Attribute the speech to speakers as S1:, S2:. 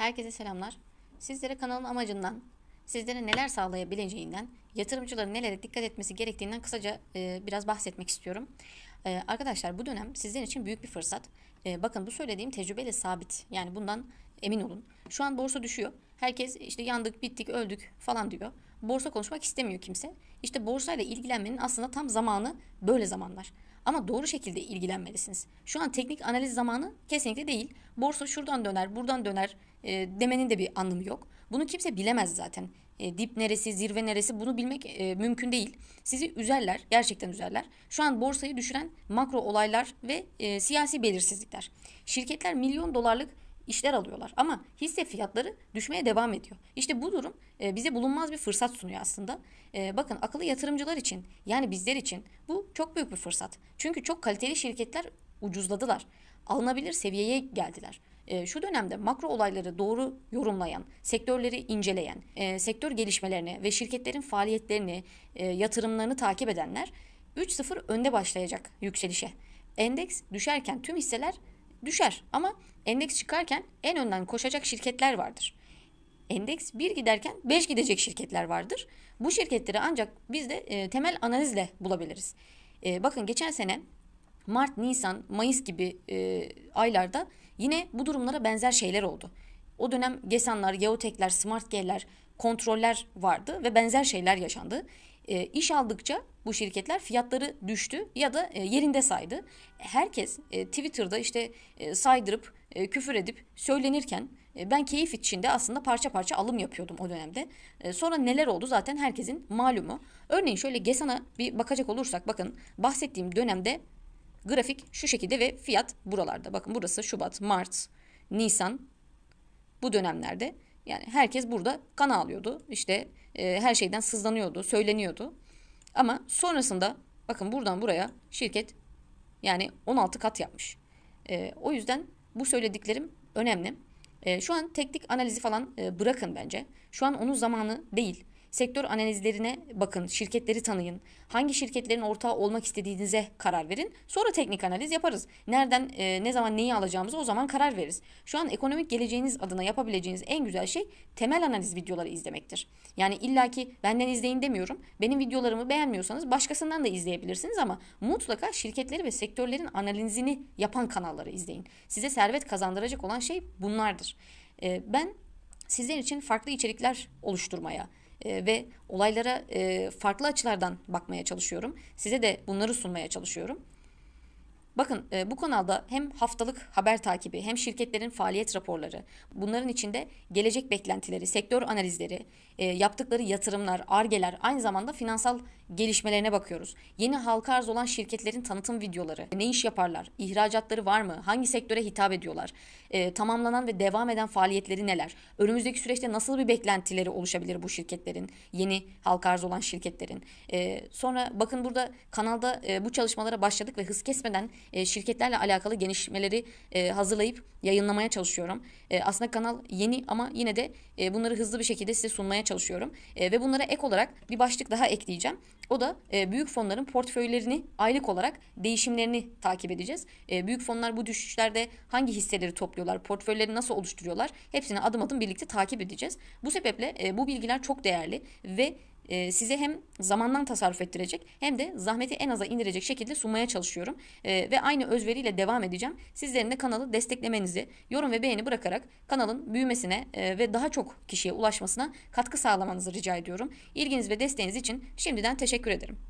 S1: Herkese selamlar. Sizlere kanalın amacından, sizlere neler sağlayabileceğinden, yatırımcıların nelere dikkat etmesi gerektiğinden kısaca e, biraz bahsetmek istiyorum. E, arkadaşlar bu dönem sizler için büyük bir fırsat. E, bakın bu söylediğim tecrübeyle sabit. Yani bundan emin olun. Şu an borsa düşüyor. Herkes işte yandık, bittik, öldük falan diyor. Borsa konuşmak istemiyor kimse. İşte borsayla ilgilenmenin aslında tam zamanı böyle zamanlar. Ama doğru şekilde ilgilenmelisiniz. Şu an teknik analiz zamanı kesinlikle değil. Borsa şuradan döner, buradan döner e, demenin de bir anlamı yok. Bunu kimse bilemez zaten. E, dip neresi, zirve neresi bunu bilmek e, mümkün değil. Sizi üzerler, gerçekten üzerler. Şu an borsayı düşüren makro olaylar ve e, siyasi belirsizlikler. Şirketler milyon dolarlık işler alıyorlar. Ama hisse fiyatları düşmeye devam ediyor. İşte bu durum e, bize bulunmaz bir fırsat sunuyor aslında. E, bakın akıllı yatırımcılar için yani bizler için bu çok büyük bir fırsat. Çünkü çok kaliteli şirketler ucuzladılar. Alınabilir seviyeye geldiler e, şu dönemde makro olayları doğru yorumlayan, sektörleri inceleyen, sektör gelişmelerini ve şirketlerin faaliyetlerini, yatırımlarını takip edenler 3-0 önde başlayacak yükselişe. Endeks düşerken tüm hisseler düşer ama endeks çıkarken en önden koşacak şirketler vardır. Endeks bir giderken 5 gidecek şirketler vardır. Bu şirketleri ancak biz de e, temel analizle bulabiliriz. E, bakın geçen sene Mart, Nisan, Mayıs gibi e, aylarda yine bu durumlara benzer şeyler oldu. O dönem GESAN'lar, Geotek'ler, Smart kontroller vardı ve benzer şeyler yaşandı e, iş aldıkça bu şirketler fiyatları düştü ya da e, yerinde saydı. Herkes e, Twitter'da işte e, saydırıp e, küfür edip söylenirken e, ben keyif içinde aslında parça parça alım yapıyordum o dönemde. E, sonra neler oldu zaten herkesin malumu. Örneğin şöyle Gesan'a bir bakacak olursak bakın bahsettiğim dönemde grafik şu şekilde ve fiyat buralarda. Bakın burası Şubat, Mart, Nisan bu dönemlerde yani herkes burada kan alıyordu, İşte e, her şeyden sızlanıyordu, söyleniyordu. Ama sonrasında bakın buradan buraya şirket yani 16 kat yapmış. E, o yüzden bu söylediklerim önemli. E, şu an teknik analizi falan e, bırakın bence. Şu an onun zamanı değil. Sektör analizlerine bakın, şirketleri tanıyın. Hangi şirketlerin ortağı olmak istediğinize karar verin. Sonra teknik analiz yaparız. Nereden, e, ne zaman neyi alacağımızı o zaman karar veririz. Şu an ekonomik geleceğiniz adına yapabileceğiniz en güzel şey temel analiz videoları izlemektir. Yani illaki benden izleyin demiyorum. Benim videolarımı beğenmiyorsanız başkasından da izleyebilirsiniz ama mutlaka şirketleri ve sektörlerin analizini yapan kanalları izleyin. Size servet kazandıracak olan şey bunlardır. E, ben sizler için farklı içerikler oluşturmaya ee, ve olaylara e, farklı açılardan bakmaya çalışıyorum. Size de bunları sunmaya çalışıyorum. Bakın e, bu kanalda hem haftalık haber takibi hem şirketlerin faaliyet raporları, bunların içinde gelecek beklentileri, sektör analizleri, e, yaptıkları yatırımlar, argeler, aynı zamanda finansal gelişmelerine bakıyoruz. Yeni halka arz olan şirketlerin tanıtım videoları, ne iş yaparlar, ihracatları var mı, hangi sektöre hitap ediyorlar, e, tamamlanan ve devam eden faaliyetleri neler, önümüzdeki süreçte nasıl bir beklentileri oluşabilir bu şirketlerin, yeni halka arz olan şirketlerin. E, sonra bakın burada kanalda e, bu çalışmalara başladık ve hız kesmeden e, şirketlerle alakalı gelişmeleri e, hazırlayıp yayınlamaya çalışıyorum. E, aslında kanal yeni ama yine de bunları hızlı bir şekilde size sunmaya çalışıyorum. ve bunlara ek olarak bir başlık daha ekleyeceğim. O da büyük fonların portföylerini aylık olarak değişimlerini takip edeceğiz. büyük fonlar bu düşüşlerde hangi hisseleri topluyorlar, portföyleri nasıl oluşturuyorlar hepsini adım adım birlikte takip edeceğiz. Bu sebeple bu bilgiler çok değerli ve e, size hem zamandan tasarruf ettirecek hem de zahmeti en aza indirecek şekilde sunmaya çalışıyorum. E, ve aynı özveriyle devam edeceğim. Sizlerin de kanalı desteklemenizi, yorum ve beğeni bırakarak kanalın büyümesine e, ve daha çok kişiye ulaşmasına katkı sağlamanızı rica ediyorum. İlginiz ve desteğiniz için şimdiden teşekkür ederim.